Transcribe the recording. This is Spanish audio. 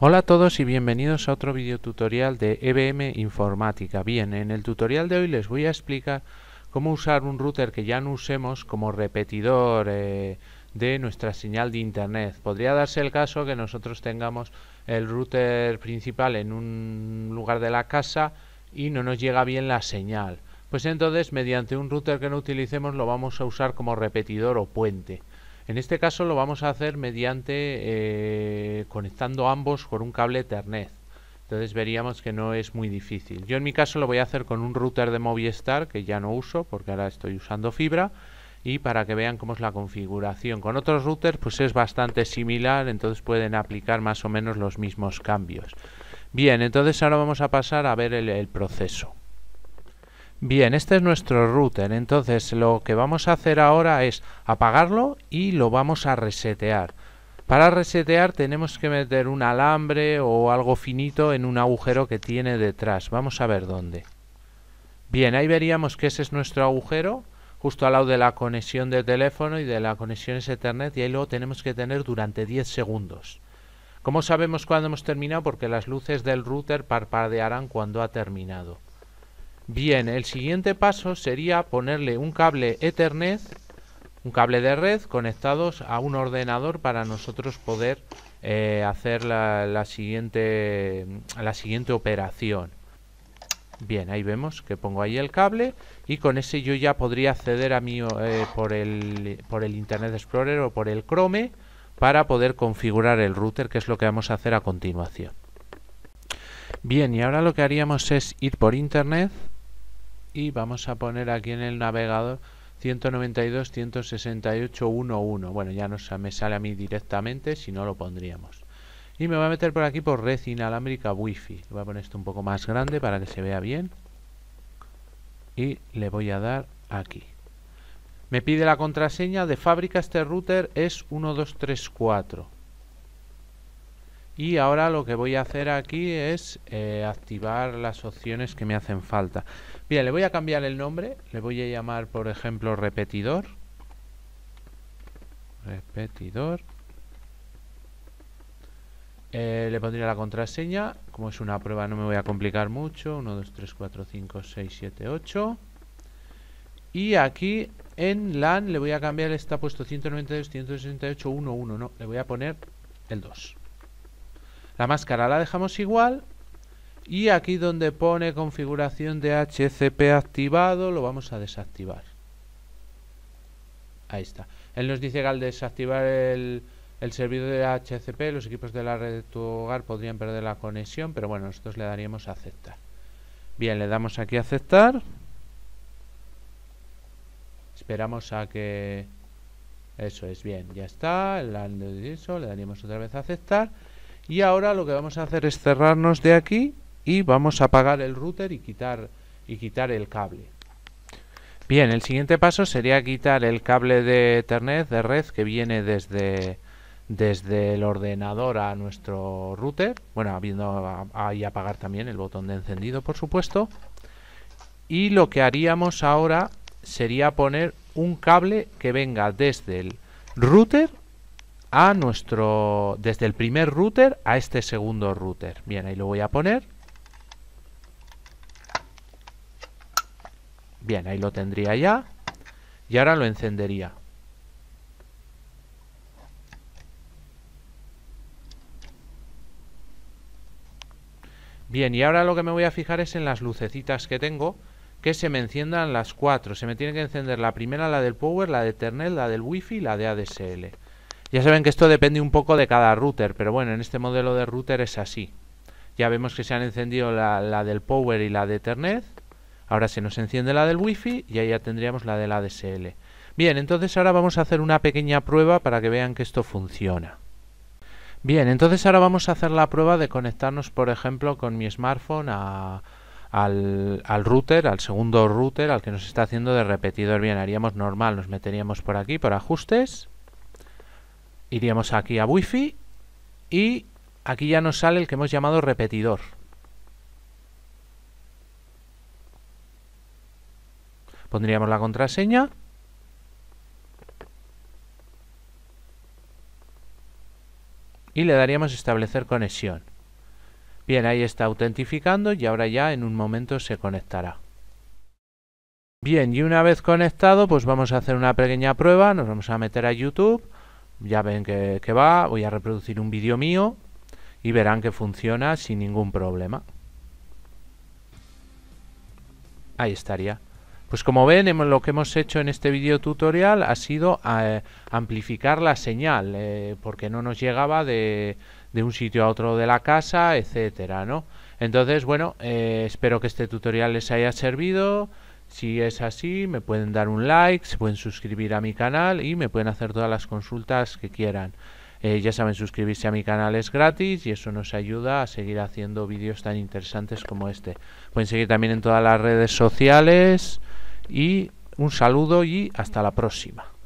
Hola a todos y bienvenidos a otro video tutorial de EBM Informática. Bien, en el tutorial de hoy les voy a explicar cómo usar un router que ya no usemos como repetidor eh, de nuestra señal de internet. Podría darse el caso que nosotros tengamos el router principal en un lugar de la casa y no nos llega bien la señal. Pues entonces mediante un router que no utilicemos lo vamos a usar como repetidor o puente. En este caso lo vamos a hacer mediante eh, conectando ambos con un cable Ethernet. Entonces veríamos que no es muy difícil. Yo en mi caso lo voy a hacer con un router de Movistar que ya no uso porque ahora estoy usando fibra y para que vean cómo es la configuración. Con otros routers pues es bastante similar, entonces pueden aplicar más o menos los mismos cambios. Bien, entonces ahora vamos a pasar a ver el proceso. Bien, este es nuestro router, entonces lo que vamos a hacer ahora es apagarlo y lo vamos a resetear. Para resetear tenemos que meter un alambre o algo finito en un agujero que tiene detrás, vamos a ver dónde. Bien, ahí veríamos que ese es nuestro agujero, justo al lado de la conexión de teléfono y de la conexión Ethernet y ahí lo tenemos que tener durante 10 segundos. ¿Cómo sabemos cuándo hemos terminado? Porque las luces del router parpadearán cuando ha terminado. Bien, el siguiente paso sería ponerle un cable Ethernet, un cable de red conectados a un ordenador para nosotros poder eh, hacer la, siguiente, la siguiente operación. Bien, ahí vemos que pongo ahí el cable y con ese yo ya podría acceder a mí eh, por, el, por el Internet Explorer o por el Chrome para poder configurar el router, que es lo que vamos a hacer a continuación. Bien, y ahora lo que haríamos es ir por Internet y vamos a poner aquí en el navegador 192 168 bueno ya no me sale a mí directamente si no lo pondríamos y me voy a meter por aquí por red inalámbrica wifi voy a poner esto un poco más grande para que se vea bien y le voy a dar aquí me pide la contraseña de fábrica este router es 1234 y ahora lo que voy a hacer aquí es eh, activar las opciones que me hacen falta bien, le voy a cambiar el nombre le voy a llamar por ejemplo repetidor repetidor eh, le pondría la contraseña como es una prueba no me voy a complicar mucho 1, 2, 3, 4, 5, 6, 7, 8 y aquí en LAN le voy a cambiar está puesto 192, 168, 1, 1 no, le voy a poner el 2 la máscara la dejamos igual. Y aquí donde pone configuración de HCP activado, lo vamos a desactivar. Ahí está. Él nos dice que al desactivar el, servidor de HCP, los equipos de la red de tu hogar podrían perder la conexión, pero bueno, nosotros le daríamos a aceptar. Bien, le damos aquí a aceptar. Esperamos a que... Eso es, bien, ya está. Le daríamos otra vez a aceptar. Y ahora lo que vamos a hacer es cerrarnos de aquí y vamos a apagar el router y quitar, y quitar el cable. Bien, el siguiente paso sería quitar el cable de Ethernet de red que viene desde, desde el ordenador a nuestro router. Bueno, habiendo ahí apagar también el botón de encendido, por supuesto. Y lo que haríamos ahora sería poner un cable que venga desde el router a nuestro desde el primer router a este segundo router. Bien, ahí lo voy a poner. Bien, ahí lo tendría ya. Y ahora lo encendería. Bien, y ahora lo que me voy a fijar es en las lucecitas que tengo, que se me enciendan las cuatro. Se me tiene que encender la primera, la del Power, la de Ethernet, la del Wi-Fi y la de ADSL. Ya saben que esto depende un poco de cada router, pero bueno, en este modelo de router es así. Ya vemos que se han encendido la, del Power y la de Ethernet. Ahora se nos enciende la del Wi-Fi y ahí ya tendríamos la de la Bien, entonces ahora vamos a hacer una pequeña prueba para que vean que esto funciona. Bien, entonces ahora vamos a hacer la prueba de conectarnos, por ejemplo, con mi smartphone al, al, router, al segundo router, al que nos está haciendo de repetidor. Bien, haríamos normal, nos meteríamos por aquí, por ajustes. Iríamos aquí a Wi-Fi y aquí ya nos sale el que hemos llamado repetidor. Pondríamos la contraseña. Y le daríamos establecer conexión. Bien, ahí está autentificando y ahora ya en un momento se conectará. Bien, y una vez conectado, pues vamos a hacer una pequeña prueba. Nos vamos a meter a YouTube ya ven que, va, voy a reproducir un vídeo mío y verán que funciona sin ningún problema. Ahí estaría. Pues como ven, lo que hemos hecho en este vídeo tutorial ha sido eh, amplificar la señal, eh, porque no nos llegaba de, de, un sitio a otro de la casa, etcétera, ¿no? Entonces, bueno, eh, espero que este tutorial les haya servido. Si es así, me pueden dar un like, se pueden suscribir a mi canal y me pueden hacer todas las consultas que quieran. Eh, ya saben, suscribirse a mi canal es gratis y eso nos ayuda a seguir haciendo vídeos tan interesantes como este. Pueden seguir también en todas las redes sociales y un saludo y hasta la próxima.